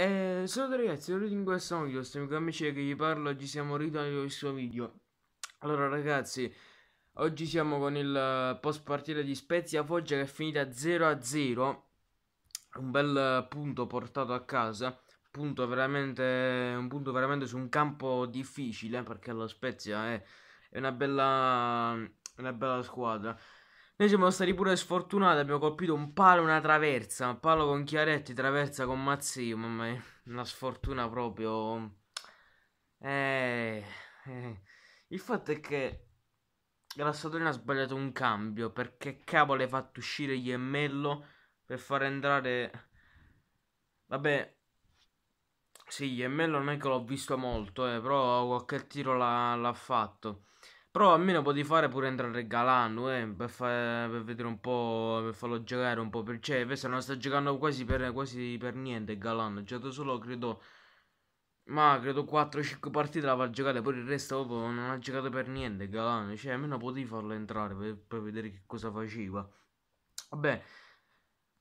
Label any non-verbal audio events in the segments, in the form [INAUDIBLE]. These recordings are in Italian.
Eh, e salve ragazzi, benvenuti in questo nuovo video, stiamo con amici che vi parlo, oggi siamo ritornati con questo video Allora ragazzi, oggi siamo con il eh, post partita di Spezia Foggia che è finita 0-0 Un bel eh, punto portato a casa punto veramente, Un punto veramente su un campo difficile perché la Spezia è, è una, bella, una bella squadra noi siamo stati pure sfortunati, abbiamo colpito un palo e una traversa. Un palo con Chiaretti, traversa con Mazzio. Mamma mia, una sfortuna proprio. Eh, eh. Il fatto è che la Grassatorino ha sbagliato un cambio perché cavolo hai fatto uscire Iemmello per far entrare. Vabbè, sì, Iemmello non è che l'ho visto molto, eh, però qualche tiro l'ha, l'ha fatto. Però almeno potevi fare pure entrare Galano, eh, per, fare, per, vedere un po', per farlo giocare un po', per, cioè, questo non sta giocando quasi per, quasi per niente Galano, ha giocato solo, credo, ma credo 4-5 partite la giocata. giocare, poi il resto non ha giocato per niente Galano, cioè almeno potevi farlo entrare per, per vedere che cosa faceva. Vabbè,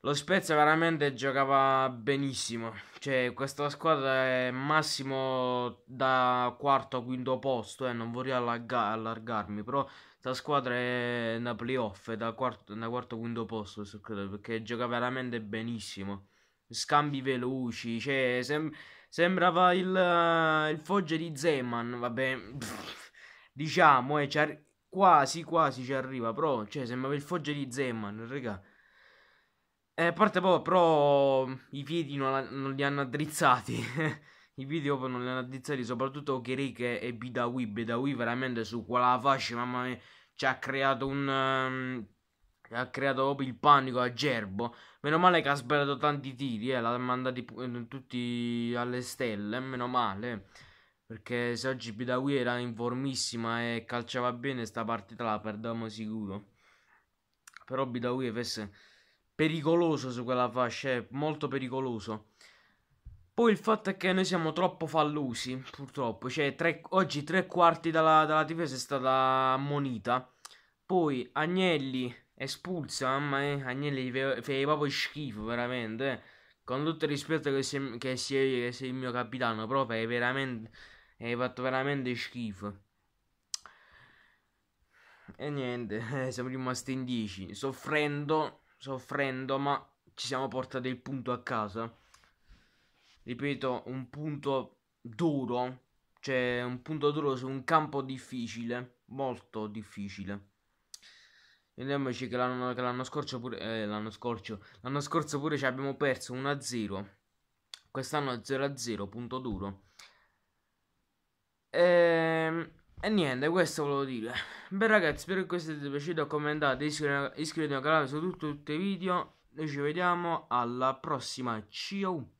lo Spezia veramente giocava benissimo, cioè questa squadra è massimo da quarto a quinto posto, eh, non vorrei allarga- allargarmi, però questa squadra è una playoff, è da quarto, da quarto a quinto posto, perché gioca veramente benissimo, scambi veloci, cioè, sem- sembrava il, uh, il Foggia di Zeman, vabbè, pff, diciamo, eh, quasi quasi ci arriva, però cioè, sembrava il Foggia di Zeman, raga. Eh, a parte poi, boh, però i piedi non, non li hanno addrizzati. [LAUGHS] I video non li hanno addrizzati, soprattutto Kerike e Bidawi. Bidawi veramente su quella fascia, mamma mia, ci ha creato un... Um, ha creato proprio il panico a Gerbo. Meno male che ha sbagliato tanti tiri, eh, l'ha mandati eh, tutti alle stelle, meno male. Perché se oggi Bidawi era in formissima e calciava bene, sta partita la perdiamo sicuro. Però Bidawi avesse pericoloso su quella fascia, è molto pericoloso. Poi il fatto è che noi siamo troppo fallusi, purtroppo. Cioè, tre, oggi tre quarti dalla, dalla difesa è stata ammonita. Poi Agnelli espulsa, mamma eh, Agnelli fece proprio schifo, veramente. Eh. Con tutto il rispetto che sei, che sei, che sei il mio capitano, però fai veramente... Hai fatto veramente schifo. E niente, [LAUGHS] eh, siamo rimasti in 10, soffrendo soffrendo, ma ci siamo portati il punto a casa. Ripeto, un punto duro, cioè un punto duro su un campo difficile, molto difficile. Vediamoci che l'anno, che l'anno scorso pure eh, l'anno scorso, l'anno scorso pure ci abbiamo perso 1-0. Quest'anno 0-0, punto duro. E, ehm, e niente, questo volevo dire. Beh ragazzi, spero che questo video vi sia piaciuto, commentate, iscrivetevi, al canale, soprattutto tutti i video. Noi ci vediamo alla prossima, ciao!